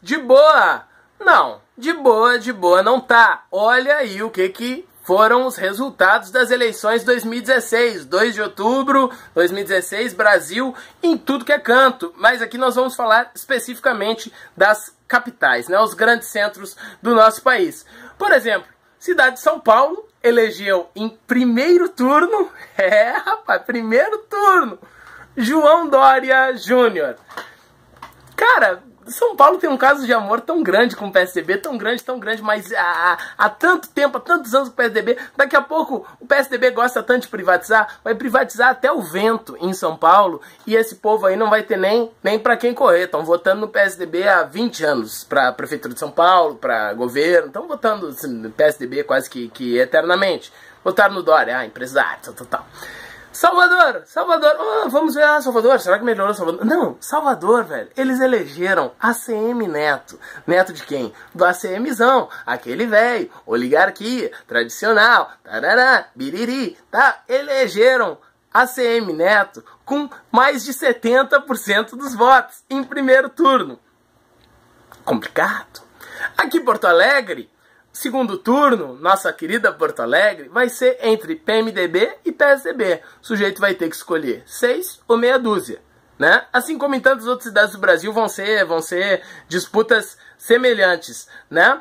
de boa? Não, de boa, de boa não tá. Olha aí o que que foram os resultados das eleições 2016, 2 de outubro 2016, Brasil, em tudo que é canto. Mas aqui nós vamos falar especificamente das capitais, né, os grandes centros do nosso país. Por exemplo, cidade de São Paulo elegeu em primeiro turno, é, rapaz, primeiro turno, João Dória Júnior. Cara, são Paulo tem um caso de amor tão grande com o PSDB, tão grande, tão grande, mas há, há tanto tempo, há tantos anos com o PSDB, daqui a pouco o PSDB gosta tanto de privatizar, vai privatizar até o vento em São Paulo e esse povo aí não vai ter nem, nem para quem correr. Estão votando no PSDB há 20 anos, para Prefeitura de São Paulo, para governo, estão votando assim, no PSDB quase que, que eternamente. Votaram no Dória, ah, empresário, tal, tal, tal. Salvador, Salvador, oh, vamos ver, lá, ah, Salvador, será que melhorou Salvador? Não, Salvador, velho, eles elegeram ACM Neto. Neto de quem? Do ACMzão, aquele velho, oligarquia, tradicional, tarará, biriri, tá? Elegeram ACM Neto com mais de 70% dos votos em primeiro turno. Complicado. Aqui em Porto Alegre, segundo turno, nossa querida Porto Alegre, vai ser entre PMDB e PSDB. O sujeito vai ter que escolher seis ou meia dúzia. Né? Assim como em tantas outras cidades do Brasil vão ser, vão ser disputas semelhantes, né?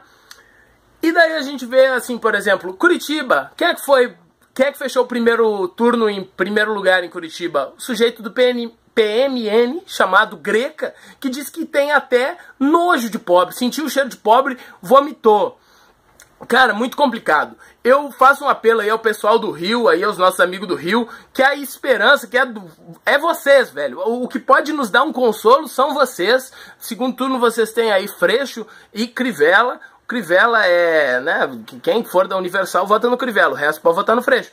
E daí a gente vê assim, por exemplo, Curitiba, quem é que foi, quem é que fechou o primeiro turno em primeiro lugar em Curitiba? O sujeito do PN, PMN, chamado Greca, que diz que tem até nojo de pobre, sentiu o cheiro de pobre, vomitou. Cara, muito complicado. Eu faço um apelo aí ao pessoal do Rio, aí aos nossos amigos do Rio, que a esperança que é, do, é vocês, velho. O, que pode nos dar um consolo são vocês. Segundo turno vocês têm aí Freixo e Crivella. O Crivella é, né, quem for da Universal vota no Crivella, o resto pode votar no Freixo.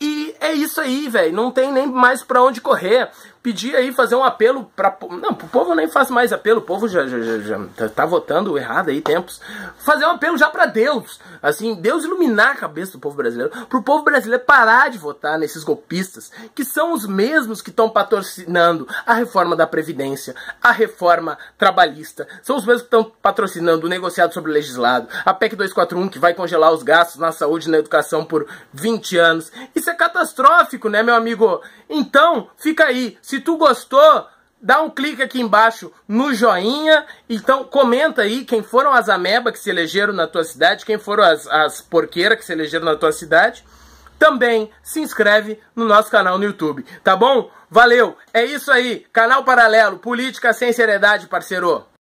E é isso aí, velho. Não tem nem mais pra onde correr pedir aí, fazer um apelo para. Não, pro povo eu nem faço mais apelo, o povo já, já, já, já tá, tá votando errado aí tempos. Fazer um apelo já para Deus, assim, Deus iluminar a cabeça do povo brasileiro, pro povo brasileiro parar de votar nesses golpistas, que são os mesmos que estão patrocinando a reforma da Previdência, a reforma trabalhista, são os mesmos que estão patrocinando o negociado sobre o legislado, a PEC 241 que vai congelar os gastos na saúde e na educação por 20 anos. Isso é catastrófico, né, meu amigo? Então, fica aí. Se se tu gostou, dá um clique aqui embaixo no joinha. Então comenta aí quem foram as amebas que se elegeram na tua cidade, quem foram as, as porqueiras que se elegeram na tua cidade. Também se inscreve no nosso canal no YouTube, tá bom? Valeu, é isso aí. Canal Paralelo, Política Sem Seriedade, parceiro.